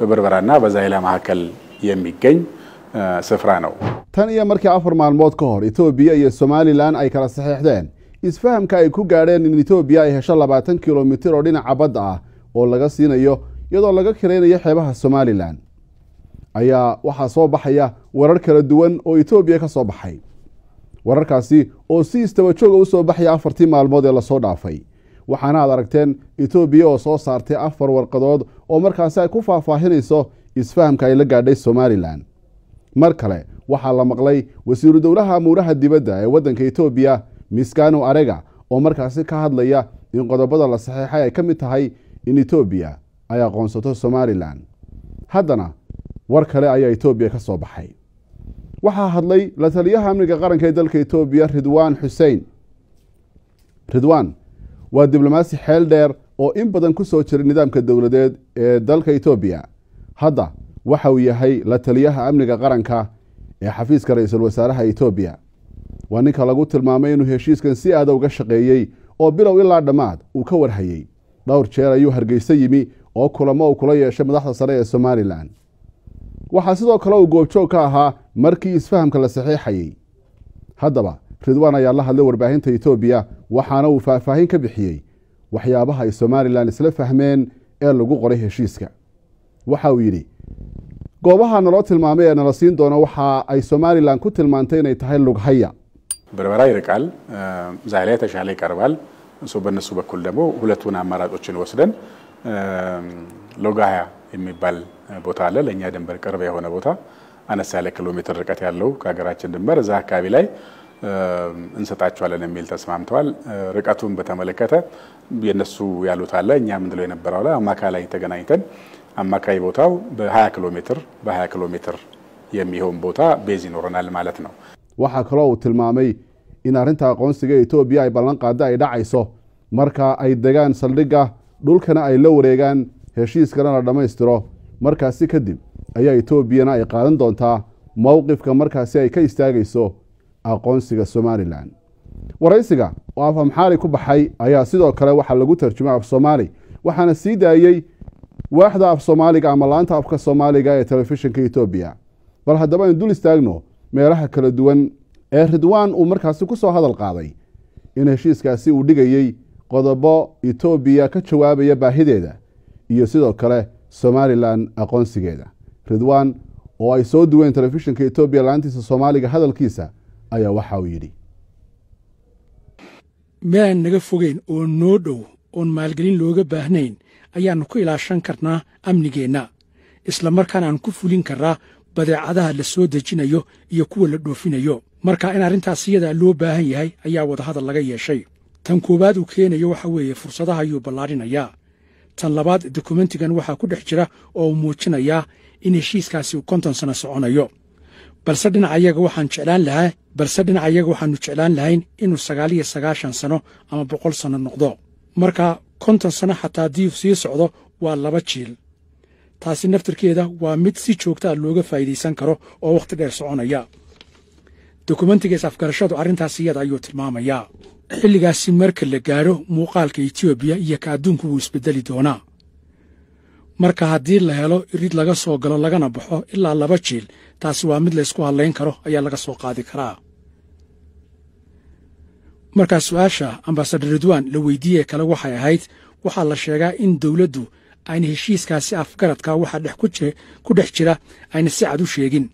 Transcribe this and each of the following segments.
በበርበራና በዛይላ መካከል የሚገኝ ስፍራ ነው። tan iyo markii afar maalmood ka hor etoobiya iyo somalilan ay kala saxiixdeen isfahamka ay ku gaadheen in etoobiya ay hesho labaatan kilomitir oo dhinaca badda ah oo laga siinayo iyadoo laga karaynayo xeebaha somalilan ayaa waxaa soo baxaya warar kala duwan oo etoobiya ka soo baxay wararkaasi oo si istaba jooga u soo baxaya afartii maalmood ee lasoo dhaafay waxaana aad aragteen itoobiya oo soo saartay afar warqadood oo markaasi ay ku faahfaahinayso isfahamka ay la gaadhay somalilan mar kale waxaa la maqlay wasiiru dowlaha muuraha dibadda ee waddanka itoobiya miskano arega oo markaasi ka hadlaya in qodobada la saxeexay ay ka mid tahay in itoobiya ay aqoonsato somalilan haddana war kale ayaa itoobiya ka soo baxay waxaa hadlay la taliyaha amniga qaranka ee dalka itoobiya ridwaan xuseen ridwaan waa diblomaasi xeel dheer oo in badan ku soo jiray nidaamka dowladeed ee dalka etoobiya hadda waxa uu yahay la taliyaha amniga qaranka ee xafiiska ra-iisul wasaaraha etoobiya waa ninka lagu tilmaamay inuu heshiiskan si aada uga shaqeeyey oo bilow ilaa dhammaad uu ka warhayey dhowr jeer ayuu hargeysa yimi oo kulamo uu kula yeeshay madaxda sare ee somalilan waxaa sidoo kale uu goobjoog ka ahaa markii isfahamka la saxiixayey haddaba ridwan ayaa la hadlay warbaahinta etoobiya waxaana uu faahfaahin ka bixiyey waxyaabaha ay somalilan isla fahmeen ee lagu qoray heshiiska waxa uu yidhi goobaha naloo tilmaamay ee nala siin doono waxa ay somalilan ku tilmaantay inay tahay lughaya ሎጋያ የሚባል ቦታ አለ ለእኛ ድንበር ቅርብ የሆነ ቦታ አነስ ያለ ኪሎ ሜትር ርቀት ያለው ከሀገራችን ድንበር እዛ አካባቢ ላይ እንሰጣቸዋለን የሚል ተስማምተዋል። ርቀቱን በተመለከተ የነሱ ያሉት አለ፣ እኛ ምንድለው የነበረው አለ። አማካ ላይ ተገናኝተን አማካይ ቦታው በ20 ኪሎ ሜትር በ20 ኪሎ ሜትር የሚሆን ቦታ ቤዝ ይኖረናል ማለት ነው። waxaa kaloo uu tilmaamay in arrinta aqoonsiga etoobiya ay ballan qaadda ay dhacayso marka ay degaan saldhigga dhulkana ay la wareegaan heshiiskana la dhammaystiro markaasi kadib ayaa etoobiyana ay qaadan doontaa mowqifka markaasi ay ka istaagayso aqoonsiga somalilan waraysiga oo af amxaali ku baxay ayaa sidoo kale waxaa lagu tarjumay af soomaali waxaana sii daayey waaxda af soomaaliga ama laanta afka soomaaliga ee telefishinka etoobiya bal haddaba aynu dul istaagno meelaha kala duwan ee ridwaan uu markaasi ku soo hadal qaaday in heshiiskaasi uu dhigayey qodobo etoobiya ka jawaabaya baahideeda iyo sidoo kale somalilan aqoonsigeeda ridwaan oo ay soo duween telefishinka etoobiya laantiisa soomaaliga hadalkiisa ayaa waxa uu yidhi meelaan naga fogeyn oo noo dhow oon maalgelin looga baahnayn ayaannu ku ilaashan karnaa amnigeenna isla markaana aan ku fulin karraa badeecadaha la soo dejinayo iyo kuwa la dhoofinayo marka in arrintaas iyadaa loo baahan yahay ayaa wadahadal laga yeeshay tan koowaad uu keenayo waxa weeye fursadaha ayuu ballaadhinayaa tan labaad dokumentigan waxaa ku dhex jira oo uu muujinayaa in heshiiskaasi uu konton sanno soconayo balse dhinacayaga waxaan jeclaan lahaa balse dhinacayaga waxaannu jeclaan lahayn inuu sagaal iyo sagaashan sano ama boqol sano noqdo marka konton sano xataa haddii sii socdo waa laba jiil taasi naftarkeeda waa mid si joogtaa ah looga faa'iidaysan karo oo wakhti dheer soconaya dokumentiga is-afgarashadu arrintaas iyada ayuu tilmaamayaa xilligaasi marka la gaadho muuqaalka etoobiya iyo ka adduunku wuu isbeddeli doonaa marka haddii la helo irid laga soo galo lagana baxo ilaa laba jiil taasi waa mid laysku hadlayn karo ayaa laga soo qaadi karaa markaa su'aasha ambasadar ridwaan la weydiiyee kale waxay ahayd waxaa la sheegaa in dowladdu ayna heshiiskaasi afgaradka waxaa ku dhex jira ayna si cad u sheegin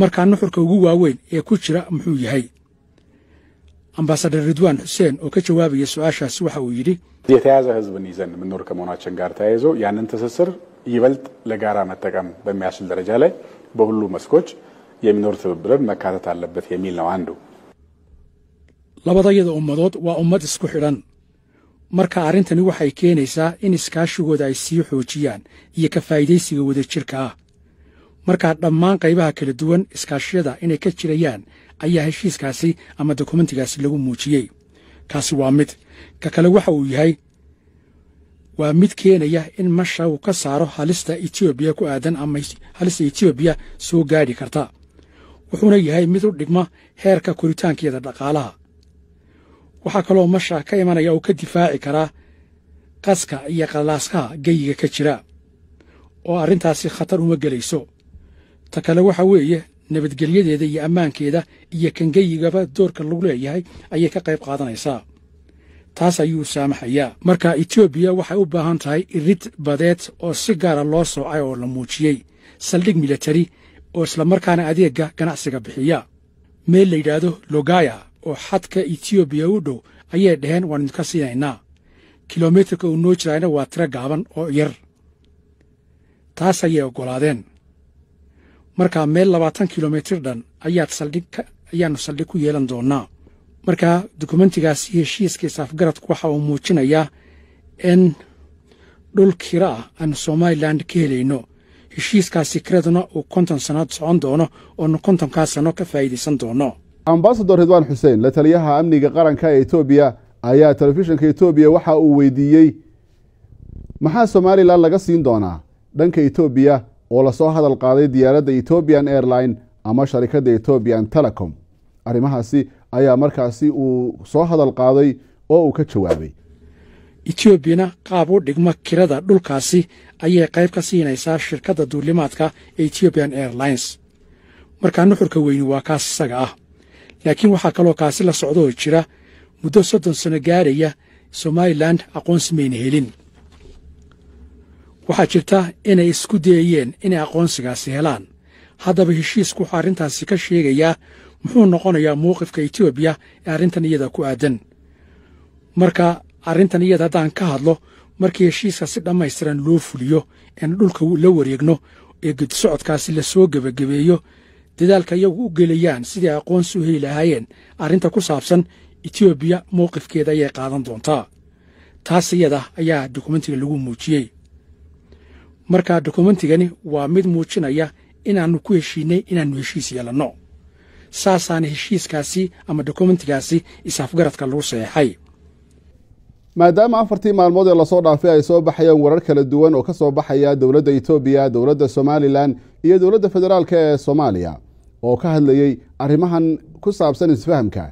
markaa nuxurka ugu waaweyn ee ku jira muxuu yahay አምባሳደር ሪድዋን ሁሴን oo ka jawaabaya su waxa uu yidhi የተያዘ ህዝብን ይዘን የምንኖር ከመሆናችን ጋር ተያይዞ ያንን ትስስር ይበልጥ ለጋራ መጠቀም በሚያስችል ደረጃ ላይ በሁሉ መስኮች የሚኖር ትብብርን መካተት አለበት የሚል ነው አንዱ። labadayada ummadood waa ummad isku xidhan marka arrintani waxay keenaysaa in iskaashigooda ay sii xoojiyaan iyo ka faa'iidaysiga wadajirka ah markaa dhammaan qaybaha kala duwan iskaashyada inay ka jirayaan ayaa heshiiskaasi ama dokumentigaasi lagu muujiyey kaasi waa mid ka kale waxa uu yahay waa mid keenaya in masha uu ka saaro halista etoobiya ku aadan ama halista etoobiya soo gaadhi karta wuxuuna yahay mid u dhigma heerka koritaankeeda dhaqaalaha waxaa kaloo masha ka imanaya uu ka difaaci karaa qaska iyo qalaaskaha geyiga ka jira oo arrintaasi khatar uma gelayso ta kale waxa weeye nabadgelyadeeda iyo ammaankeeda iyo kangeyigaba doorka lagu leeyahay ayay ka qayb qaadanaysaa taas ayuu saamaxayaa marka etoobiya waxay u baahan tahay irid badeed oo si gaara loo soocay oo la muujiyey saldhig milatari oo islamarkaana adeegga ganacsiga bixiya meel la yidhaahdo logaya oo xadka etoobiya u dhow ayay dhaheen waan idinka siinaynaa kilomitirka uu noo jiraayna waa tiro gaaban oo yar taas ayay oggolaadeen markaa meel labaatan kilomitir dhan ayaanu saldhig ku yeelan doonaa markaa dukumentigaasi heshiiska isaafgaradku waxa uu muujinayaa in dhul kira ah aanu somalilan ka helayno heshiiskaasi kiraduna uu konton sannaad socon doono oonu kontonkaa sanno ka faa'iidaysan doono ambasador ridwaan xuseen la taliyaha amniga qaranka ee etoobiya ayaa telefishinka etoobiya waxa uu weydiiyey maxaa somalilan laga siin doonaa dhanka etoobiya oo lasoo hadal qaaday diyaaradda ethoobian airline ama sharikadda ethoobian telecom arrimahaasi ayaa markaasi uu soo hadal qaaday oo uu ka jawaabay etoobiyana qaab u dhigma kirada dhulkaasi ayay qayb ka siinaysaa shirkadda duulimaadka ethiobian airlines markaa nuxurka weyni waa kaas isaga ah laakiin waxaa kaloo kaasi la socda oo jira muddo soddon sano gaaraya somalilan aqoonsi mayna helin waxaa jirta inay isku dayayeen inay aqoonsigaasi helaan haddaba heshiisku wuxuu arrintaasi ka sheegayaa muxuu noqonayaa mawqifka etoobiya ee arrintan iyada ku aadan marka arrintan iyada haddaan ka hadlo markii heshiiska si dhammaystiran loo fuliyo ina dhulka la wareegno ee geddisocodkaasi la soo gebagabeeyo dadaalka iyagu u gelayaan sidii ay aqoonsi u heli lahaayeen arrinta ku saabsan etoobiya mawqifkeeda ayay qaadan doontaa taas iyada ayaa dukumentiga lagu muujiyey markaa dokumentigani waa mid muujinaya inaannu ku heshiinnay inaannu heshiis yeelanno saasaana heshiiskaasi ama dokumentigaasi is-afgaradka lagu saxeexay maadaama afartii maalmood ee lasoo dhaafay ay soo baxayeen warar kala duwan oo ka soo baxaya dowladda etoobiya dowladda somalilan iyo dowladda federaalka ee soomaaliya oo ka hadlayey arrimahan ku saabsan isfahamka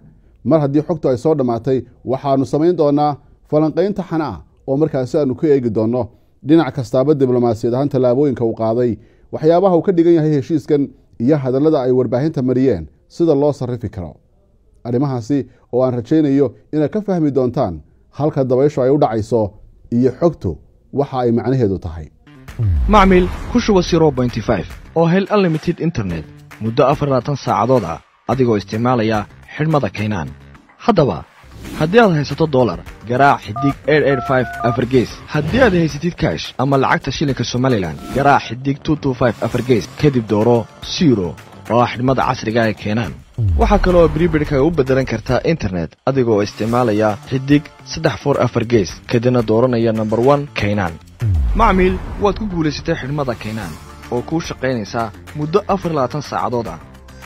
mar haddii xogtu ay soo dhammaatay waxaannu samayn doonaa falanqaynta xana ah oo markaasi aannu ku eegi doonno dhinac kastaaba diblomaasiyad ahaan tallaabooyinka uu qaaday waxyaabaha uu ka dhigan yahay heshiiskan iyo hadallada ay warbaahinta mariyeen sida loo sarrifi karo arrimahaasi oo aan rajaynayo inaad ka fahmi doontaan halka dabayshu ay u dhacayso iyo xogtu waxa ay macnaheedu tahay macmil ku shuba oo hel unlimited internet muddo afarlaatan saacadood ah adigoo isticmaalaya xidhmada kaynaan haddaba haddii aad haysato dolar garaac xidig afargees haddii aad haysatid kash ama lacagta shilinka somalilan garaac xidig afargees kadib dooro siro oo ah xidhmada casriga ay keenaan waxaa kale oo bribidhka u beddelan kartaa internet adigoo isticmaalaya xidig saddex for afar gees kadibna dooranaya nambar wan kaynaan macmiil waad ku guulaysatay xidhmada kaynaan oo kuu shaqaynaysaa muddo afar labaatan saacadood ah